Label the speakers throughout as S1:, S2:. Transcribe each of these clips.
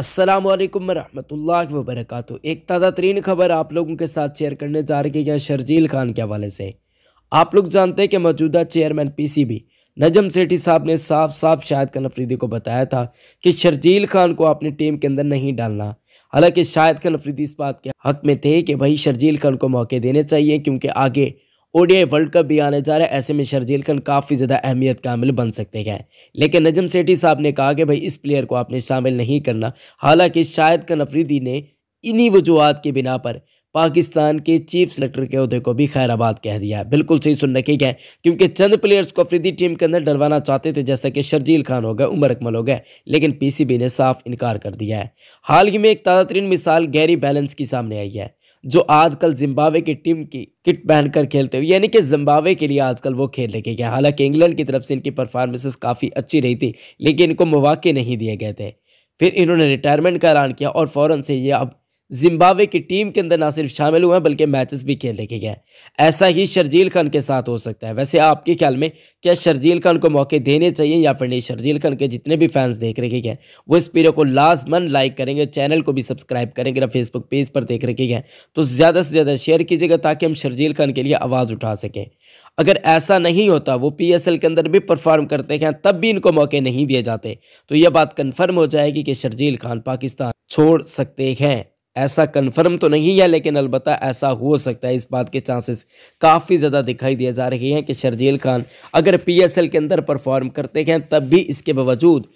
S1: असलम वरहमल वबरक एक ताज़ा तरीन खबर आप लोगों के साथ शेयर करने जा रही है शर्जील खान के हवाले से आप लोग जानते हैं कि मौजूदा चेयरमैन पीसीबी नजम सेठी साहब ने साफ साफ शाहिद खान अफरीदी को बताया था कि शर्जील खान को अपनी टीम के अंदर नहीं डालना हालांकि शाहिद खान अफरीदी इस बात के हक में थे कि भाई शर्जील खान को मौके देने चाहिए क्योंकि आगे ओडीआई वर्ल्ड कप भी आने जा रहा है ऐसे में शर्जील खान काफ़ी ज़्यादा अहमियत का अमिल बन सकते हैं लेकिन नजम सेठी साहब ने कहा कि भाई इस प्लेयर को आपने शामिल नहीं करना हालांकि शायद कन अफरीदी ने इन्हीं वजूहत के बिना पर पाकिस्तान के चीफ सेलेक्टर के अहदे को भी खैराबाद कह दिया है बिल्कुल सही सुन रखे है क्योंकि चंद प्लेयर्स को अफरीदी टीम के अंदर डलवाना चाहते थे जैसा कि शर्जील खान हो गए उमर अकमल हो गए लेकिन पीसीबी ने साफ इनकार कर दिया है हाल ही में एक ताज़ा तरीन मिसाल गैरी बैलेंस की सामने आई है जो आजकल जिम्बावे की टीम की किट पहनकर खेलते हुए यानी कि जिम्बावे के लिए आजकल वो खेल रहे हैं हालांकि इंग्लैंड की तरफ से इनकी परफॉर्मेंसेस काफ़ी अच्छी रही थी लेकिन इनको मौाक़े नहीं दिए गए थे फिर इन्होंने रिटायरमेंट का ऐलान किया और फ़ौरन से ये अब जिम्बावे की टीम के अंदर ना सिर्फ शामिल हुए हैं बल्कि मैचेस भी खेले के गए ऐसा ही शर्जील खान के साथ हो सकता है वैसे आपके ख्याल में क्या शर्जील खान को मौके देने चाहिए या फिर नहीं शर्जील खान के जितने भी फैंस देख रहे हैं वो इस वीडियो को लाजमन लाइक करेंगे चैनल को भी सब्सक्राइब करेंगे ना फेसबुक पेज पर देख रहे हैं तो ज़्यादा से ज़्यादा शेयर कीजिएगा ताकि हम शर्जील खान के लिए आवाज़ उठा सकें अगर ऐसा नहीं होता वो पी के अंदर भी परफॉर्म करते हैं तब भी इनको मौके नहीं दिए जाते तो यह बात कन्फर्म हो जाएगी कि शर्जील खान पाकिस्तान छोड़ सकते हैं ऐसा कन्फर्म तो नहीं है लेकिन अलबत् ऐसा हो सकता है इस बात के चांसेस काफ़ी ज़्यादा दिखाई दिए जा रहे हैं कि शर्जील खान अगर पीएसएल के अंदर परफॉर्म करते हैं तब भी इसके बावजूद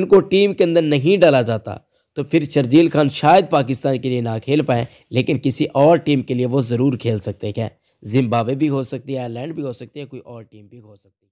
S1: उनको टीम के अंदर नहीं डाला जाता तो फिर शर्जील खान शायद पाकिस्तान के लिए ना खेल पाएँ लेकिन किसी और टीम के लिए वो ज़रूर खेल सकते हैं जिम्बावे भी हो सकती है आयरलैंड भी हो सकती है कोई और टीम भी हो सकती है